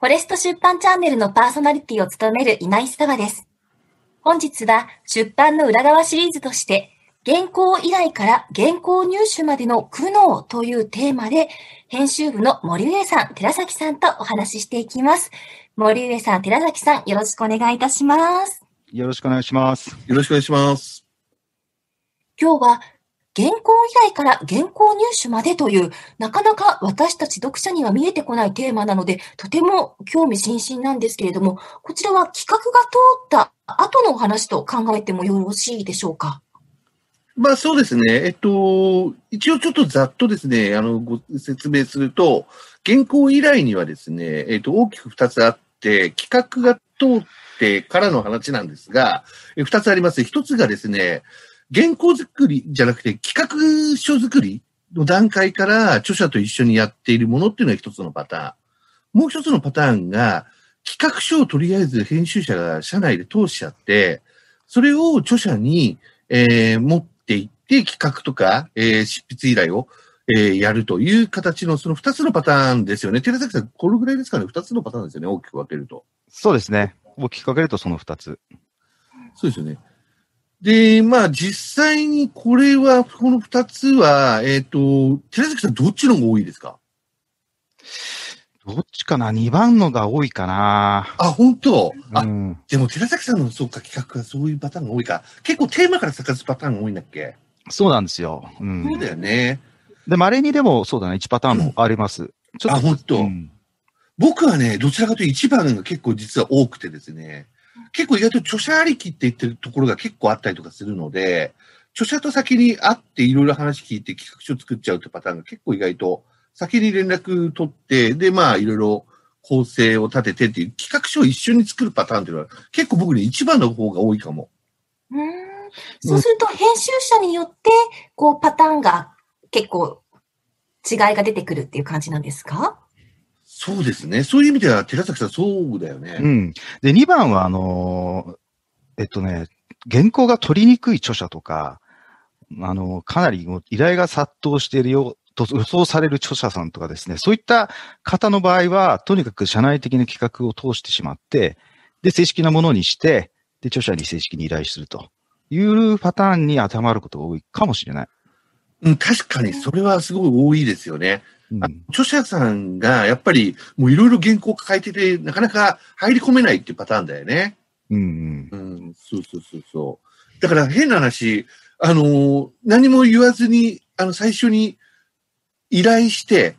フォレスト出版チャンネルのパーソナリティを務める今井沙和です。本日は出版の裏側シリーズとして、原稿依頼から原稿入手までの苦悩というテーマで、編集部の森上さん、寺崎さんとお話ししていきます。森上さん、寺崎さん、よろしくお願いいたします。よろしくお願いします。よろしくお願いします。今日は原稿依頼から原稿入手までという、なかなか私たち読者には見えてこないテーマなので、とても興味津々なんですけれども、こちらは企画が通った後のお話と考えてもよろしいでしょうか。まあそうですね。えっと、一応ちょっとざっとですね、あの、ご説明すると、原稿依頼にはですね、えっと、大きく2つあって、企画が通ってからの話なんですが、2つあります。一つがですね、原稿作りじゃなくて企画書作りの段階から著者と一緒にやっているものっていうのが一つのパターン。もう一つのパターンが、企画書をとりあえず編集者が社内で通しちゃって、それを著者に、えー、持っていって企画とか、えー、執筆依頼を、えー、やるという形のその二つのパターンですよね。寺崎さん、このぐらいですかね。二つのパターンですよね。大きく分けると。そうですね。大きく分けるとその二つ。そうですよね。で、まあ、実際にこれは、この二つは、えっ、ー、と、寺崎さん、どっちの方が多いですかどっちかな二番のが多いかなあ、本当、うん、あ、でも寺崎さんのそうか企画はそういうパターンが多いか。結構テーマから咲かすパターンが多いんだっけそうなんですよ。うん、そうだよね。で、稀にでもそうだね、一パターンもあります。うん、ちょっとあ、本当、うん、僕はね、どちらかというと一番が結構実は多くてですね。結構意外と著者ありきって言ってるところが結構あったりとかするので、著者と先に会っていろいろ話聞いて企画書作っちゃうってパターンが結構意外と先に連絡取って、で、まあいろいろ構成を立ててっていう企画書を一緒に作るパターンっていうのは結構僕に一番の方が多いかも。うん。そうすると編集者によってこうパターンが結構違いが出てくるっていう感じなんですかそうですね。そういう意味では、寺崎さん、そうだよね。うん。で、2番は、あのー、えっとね、原稿が取りにくい著者とか、あのー、かなり依頼が殺到しているよと予想される著者さんとかですね、そういった方の場合は、とにかく社内的な企画を通してしまって、で、正式なものにして、で、著者に正式に依頼するというパターンに当てはまることが多いかもしれない。うん、確かにそれはすごい多いですよね。著者さんがやっぱりもういろいろ原稿を抱えてて、なかなか入り込めないっていうパターンだよね。うん、うん。そうそうそうそう。だから変な話、あのー、何も言わずに、あの、最初に依頼して、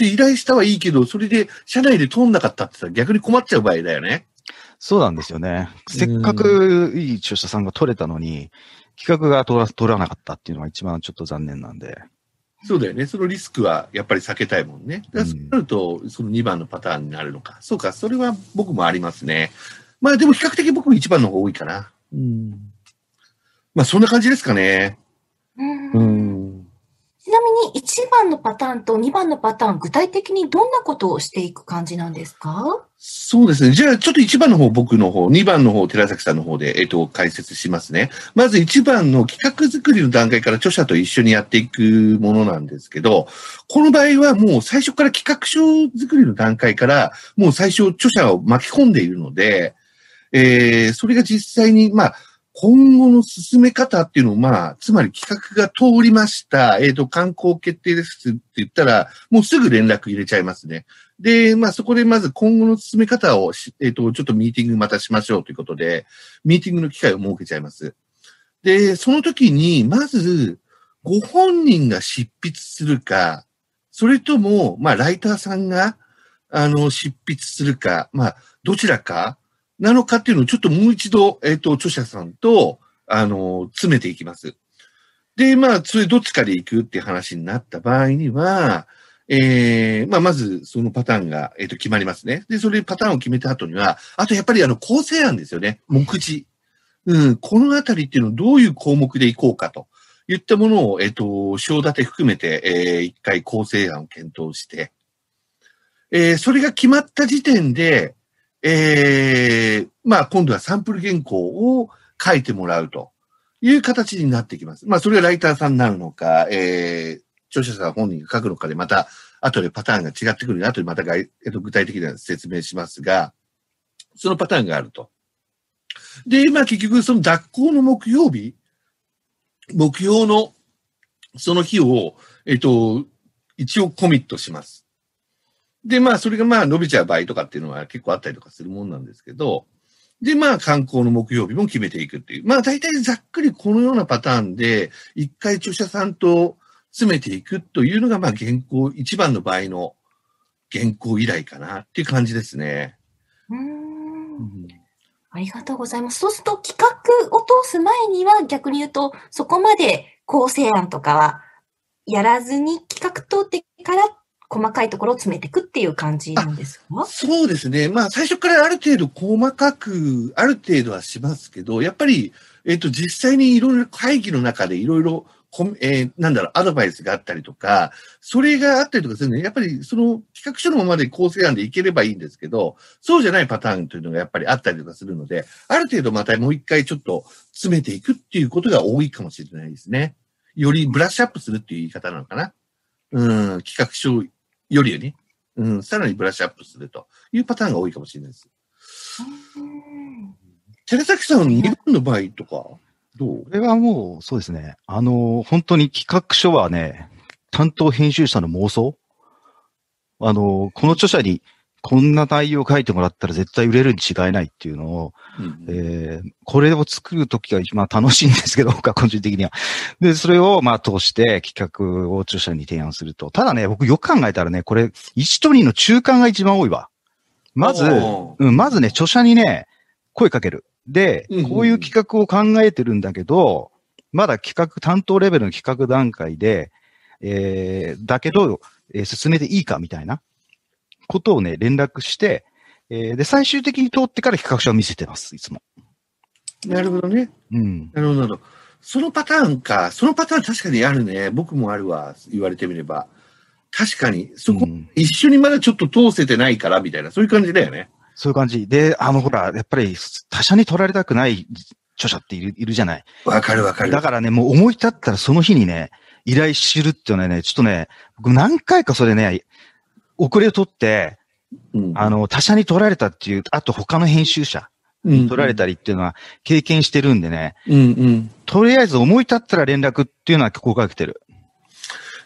依頼したはいいけど、それで社内で通んなかったって言ったら逆に困っちゃう場合だよね。そうなんですよね。せっかくいい著者さんが取れたのに、企画が通ら通らなかったっていうのが一番ちょっと残念なんで。そうだよね。そのリスクはやっぱり避けたいもんね。だそうなると、その2番のパターンになるのか。そうか、それは僕もありますね。まあでも比較的僕も1番の方が多いかな。うん。まあそんな感じですかね。うん。1番のパターンと2番のパターン、具体的にどんなことをしていく感じなんですかそうですね。じゃあ、ちょっと1番の方、僕の方、2番の方、寺崎さんの方で、えっ、と、解説しますね。まず1番の企画作りの段階から著者と一緒にやっていくものなんですけど、この場合はもう最初から企画書作りの段階から、もう最初著者を巻き込んでいるので、えー、それが実際に、まあ、今後の進め方っていうのを、まあ、つまり企画が通りました。えっ、ー、と、観光決定ですって言ったら、もうすぐ連絡入れちゃいますね。で、まあ、そこでまず今後の進め方を、えっ、ー、と、ちょっとミーティングまたしましょうということで、ミーティングの機会を設けちゃいます。で、その時に、まず、ご本人が執筆するか、それとも、まあ、ライターさんが、あの、執筆するか、まあ、どちらかなのかっていうのをちょっともう一度、えっ、ー、と、著者さんと、あの、詰めていきます。で、まあ、それどっちかで行くって話になった場合には、ええー、まあ、まず、そのパターンが、えっ、ー、と、決まりますね。で、それパターンを決めた後には、あとやっぱりあの、構成案ですよね。目次。うん、このあたりっていうのをどういう項目でいこうかと。言ったものを、えっ、ー、と、章立て含めて、えー、一回構成案を検討して、えー、それが決まった時点で、えー、まあ今度はサンプル原稿を書いてもらうという形になってきます。まあそれがライターさんになるのか、えー、著者さん本人が書くのかでまた後でパターンが違ってくるので後でまたえっと、具体的には説明しますが、そのパターンがあると。で、今結局その脱稿の木曜日、目標のその日を、えっと、一応コミットします。で、まあ、それがまあ、伸びちゃう場合とかっていうのは結構あったりとかするもんなんですけど、で、まあ、観光の木曜日も決めていくっていう。まあ、大体ざっくりこのようなパターンで、一回著者さんと詰めていくというのが、まあ、原稿一番の場合の原稿依頼かなっていう感じですね。うんうん。ありがとうございます。そうすると、企画を通す前には、逆に言うと、そこまで構成案とかはやらずに企画通ってから細かいところを詰めていくっていう感じなんですかそうですね。まあ、最初からある程度細かく、ある程度はしますけど、やっぱり、えっ、ー、と、実際にいろいろ会議の中でいろいろ、えー、なんだろう、アドバイスがあったりとか、それがあったりとかするので、やっぱりその企画書のままで構成案でいければいいんですけど、そうじゃないパターンというのがやっぱりあったりとかするので、ある程度またもう一回ちょっと詰めていくっていうことが多いかもしれないですね。よりブラッシュアップするっていう言い方なのかな。うん、企画書よりね、うん、さらにブラッシュアップするというパターンが多いかもしれないです。寺崎さん、日本の場合とか、どうこれはもう、そうですね。あの、本当に企画書はね、担当編集者の妄想あの、この著者にこんな内容を書いてもらったら絶対売れるに違いないっていうのを、うん、えー、これを作るときが、まあ楽しいんですけど、僕は個人的には。で、それをまあ通して企画を著者に提案すると。ただね、僕よく考えたらね、これ1と2の中間が一番多いわ。まず、うん、まずね、著者にね、声かける。で、こういう企画を考えてるんだけど、うん、まだ企画、担当レベルの企画段階で、えー、だけど、えー、進めていいかみたいな。ことをね、連絡して、えー、で、最終的に通ってから企画書を見せてます、いつも。なるほどね。うん。なるほど、なるほど。そのパターンか、そのパターン確かにあるね。僕もあるわ、言われてみれば。確かに、そこ、うん、一緒にまだちょっと通せてないから、みたいな、そういう感じだよね。そういう感じ。で、あの、ほら、やっぱり、他者に取られたくない著者っているいるじゃない。わかるわかる。だからね、もう思い立ったらその日にね、依頼知るっていうのはね、ちょっとね、僕何回かそれね、遅れを取って、うん、あの、他社に取られたっていう、あと他の編集者に取られたりっていうのは経験してるんでね、うんうん、とりあえず思い立ったら連絡っていうのは心がけてる。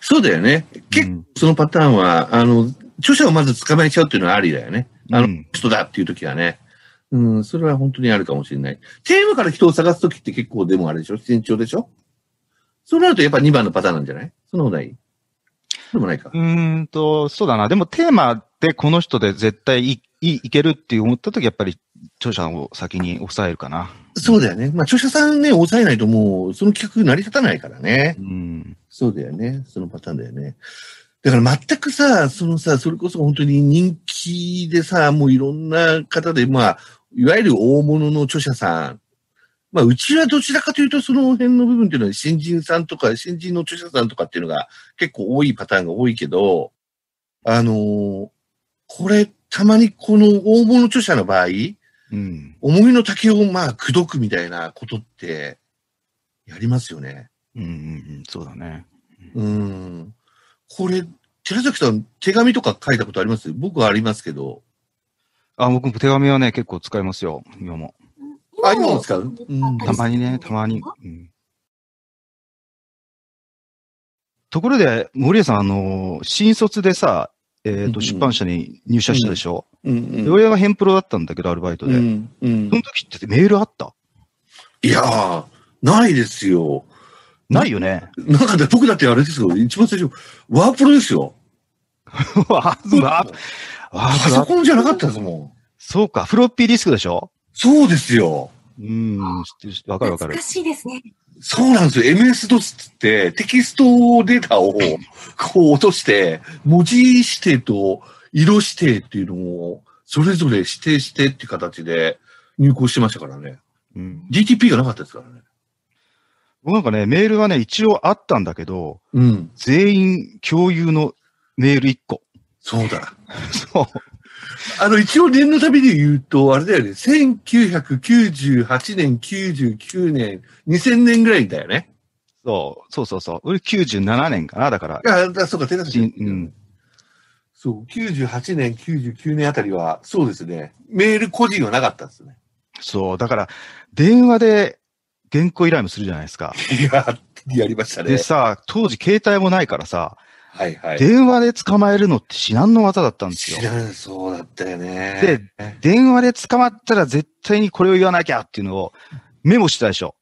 そうだよね。結構そのパターンは、あの、著者をまず捕まえちゃうっていうのはありだよね。あの、人だっていう時はね。うん、それは本当にあるかもしれない。テーマから人を探す時って結構でもあれでしょ慎重でしょそうなるとやっぱ2番のパターンなんじゃないそのなこいでもないか。うんと、そうだな。でもテーマでこの人で絶対いいいけるって思った時やっぱり著者を先に抑えるかな。そうだよね。まあ著者さんね、抑えないともう、その企画成り立たないからね。うん。そうだよね。そのパターンだよね。だから全くさ、そのさ、それこそ本当に人気でさ、もういろんな方で、まあ、いわゆる大物の著者さんまあ、うちはどちらかというと、その辺の部分っていうのは、新人さんとか、新人の著者さんとかっていうのが結構多いパターンが多いけど、あのー、これ、たまにこの大物著者の場合、うん、思いの丈をまあ、口説くみたいなことって、やりますよね。うんうんうん、そうだね。うん。これ、寺崎さん、手紙とか書いたことあります僕はありますけど。あ、僕も手紙はね、結構使いますよ、今も。あ、今も使う、うん、たまにね、たまに。うん、ところで、森江さん、あの、新卒でさ、えっ、ー、と、出版社に入社したでしょ、うんうん、俺はヘンプロだったんだけど、アルバイトで。うんうん、その時ってメールあったいやー、ないですよ。ないよね。なんかで、僕だってあれですよ。一番最初、ワープロですよ。ワ ープロ パソコンじゃなかったですもん。そうか、フロッピーディスクでしょそうですよ。うん、わかるわかる。難しいですね。そうなんですよ。MS-DOS ってテキストデータをこう落として、文字指定と色指定っていうのをそれぞれ指定してっていう形で入稿してましたからね。うん、DTP がなかったですからね。僕なんかね、メールはね、一応あったんだけど、うん、全員共有のメール1個。そうだ。そう。あの、一応念のたびに言うと、あれだよね、1998年、99年、2000年ぐらいだよね。そう、そうそうそう。俺97年かな、だから。いや、そうか、手出し。うん。そう、98年、99年あたりは、そうですね、メール個人はなかったんですね。そう、だから、電話で原稿依頼もするじゃないですか。いや、やりましたね。でさ、当時携帯もないからさ、はいはい。電話で捕まえるのって至難の技だったんですよ。至難、そうだったよね。で、電話で捕まったら絶対にこれを言わなきゃっていうのをメモしたでしょ。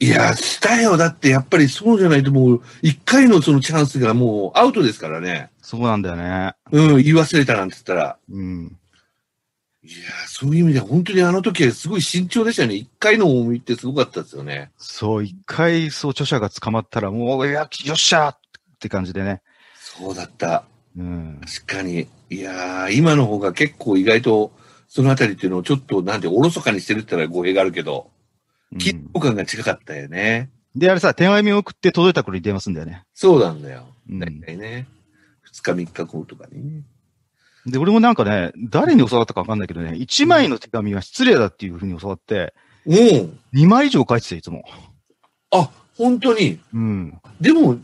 いや、したよ。だってやっぱりそうじゃないともう、一回のそのチャンスがもうアウトですからね。そうなんだよね。うん、言い忘れたなんて言ったら。うん。いや、そういう意味では本当にあの時はすごい慎重でしたよね。一回の重みってすごかったですよね。そう、一回、そう、著者が捕まったらもう、いや、よっしゃって感じでね。そうだった。うん、確かに。いや今の方が結構意外と、そのあたりっていうのをちょっと、なんて、おろそかにしてるって言ったら語弊があるけど、緊張感が近かったよね。うん、で、あれさ、手紙を送って届いた頃に電話すんだよね。そうなんだよ。大体ね。二、うん、2日三日後とかにね。で、俺もなんかね、誰に教わったかわかんないけどね、一枚の手紙は失礼だっていうふうに教わって、うん。二枚以上書いてたいつも。あ、本当にうん。でも、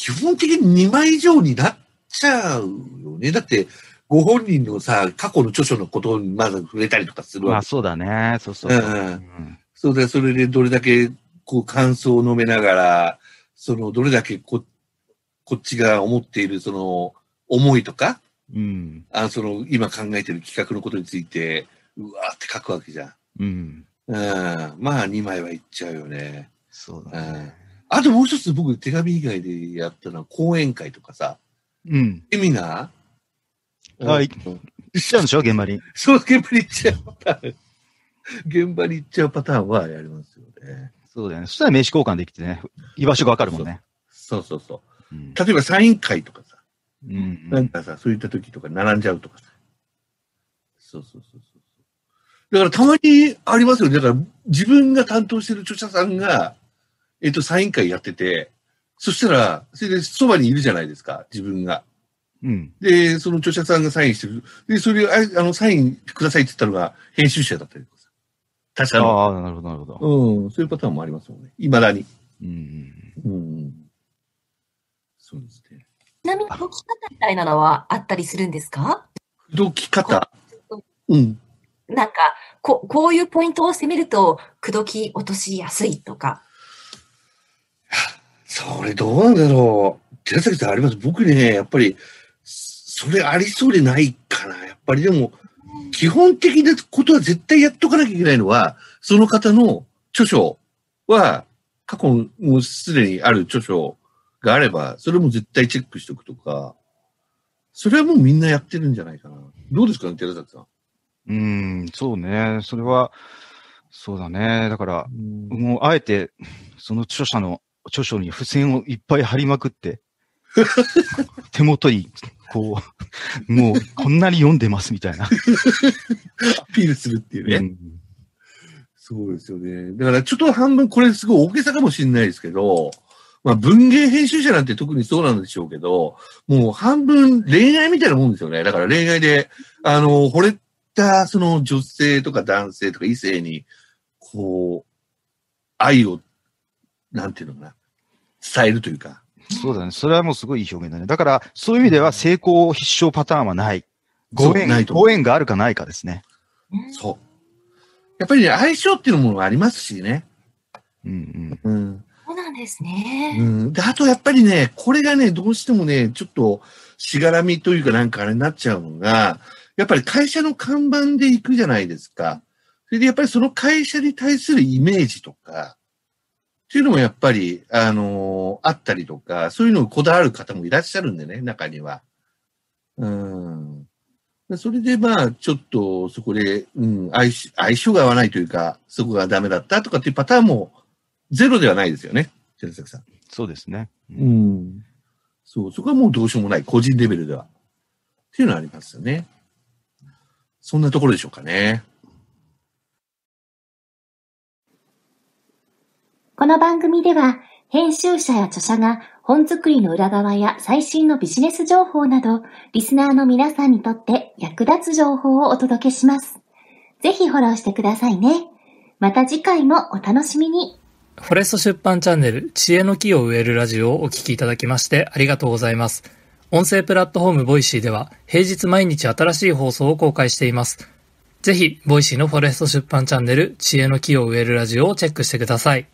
基本的に2枚以上になっちゃうよね。だって、ご本人のさ、過去の著書のことにまず触れたりとかするわけ。まあそうだね。そうそう。うん。そうだ、それでどれだけこう感想を述べながら、そのどれだけここっちが思っているその思いとか、うん、あその今考えてる企画のことについて、うわーって書くわけじゃん。うん。うん、まあ2枚はいっちゃうよね。そうだね。うんあともう一つ僕手紙以外でやったのは講演会とかさ、うん。セミナーはい。行っちゃうんでしょ現場に。そう、現場に行っちゃうパターン。現場に行っちゃうパターンはやりますよね。そうだよね。そしたら名刺交換できてね、居場所がわかるもんね。そうそうそう。例えばサイン会とかさ、うん、うん、なんかさ、そういった時とか並んじゃうとかさ。そうそうそうそう。だからたまにありますよね。だから自分が担当してる著者さんが、えっ、と、サイン会やってて、そしたら、それで、そばにいるじゃないですか、自分が。うん、で、その著者さんがサインしてる。で、それをあ、あの、サインくださいって言ったのが、編集者だったりとかさ。確かに。ああ、なるほど、なるほど。うん、そういうパターンもありますもんね。いまだに。うん。うん。そうですね。ちなみに、解き方みたいなのはあったりするんですか口説き方。うん。なんか、こ、こういうポイントを攻めると、口説き落としやすいとか。それどうなんだろう。寺崎さんあります僕ね、やっぱり、それありそうでないかな。やっぱりでも、基本的なことは絶対やっとかなきゃいけないのは、その方の著書は、過去もうすでにある著書があれば、それも絶対チェックしておくとか、それはもうみんなやってるんじゃないかな。どうですかね、寺崎さん。うん、そうね。それは、そうだね。だから、もうあえて、その著者の著書に付箋をいっぱい貼りまくって、手元に、こう、もうこんなに読んでますみたいな。アピールするっていうね。うん、そうですよね。だからちょっと半分、これすごい大げさかもしれないですけど、まあ文芸編集者なんて特にそうなんでしょうけど、もう半分恋愛みたいなもんですよね。だから恋愛で、あの、惚れたその女性とか男性とか異性に、こう、愛をなんていうのかな、伝えるというか。そうだね。それはもうすごいいい表現だね。だから、そういう意味では成功必勝パターンはない。ご縁、ご縁があるかないかですね。そう。やっぱりね、相性っていうものがありますしね。うんうん。うん。そうなんですね。うん。で、あとやっぱりね、これがね、どうしてもね、ちょっと、しがらみというかなんかあれになっちゃうのが、やっぱり会社の看板で行くじゃないですか。それでやっぱりその会社に対するイメージとか、っていうのもやっぱり、あのー、あったりとか、そういうのをこだわる方もいらっしゃるんでね、中には。うん。それでまあ、ちょっとそこで、うん、相相性が合わないというか、そこがダメだったとかっていうパターンもゼロではないですよね、先崎さん。そうですね。うん。そう、そこはもうどうしようもない、個人レベルでは。っていうのはありますよね。そんなところでしょうかね。この番組では、編集者や著者が本作りの裏側や最新のビジネス情報など、リスナーの皆さんにとって役立つ情報をお届けします。ぜひフォローしてくださいね。また次回もお楽しみに。フォレスト出版チャンネル、知恵の木を植えるラジオをお聴きいただきましてありがとうございます。音声プラットフォームボイシーでは、平日毎日新しい放送を公開しています。ぜひ、ボイシーのフォレスト出版チャンネル、知恵の木を植えるラジオをチェックしてください。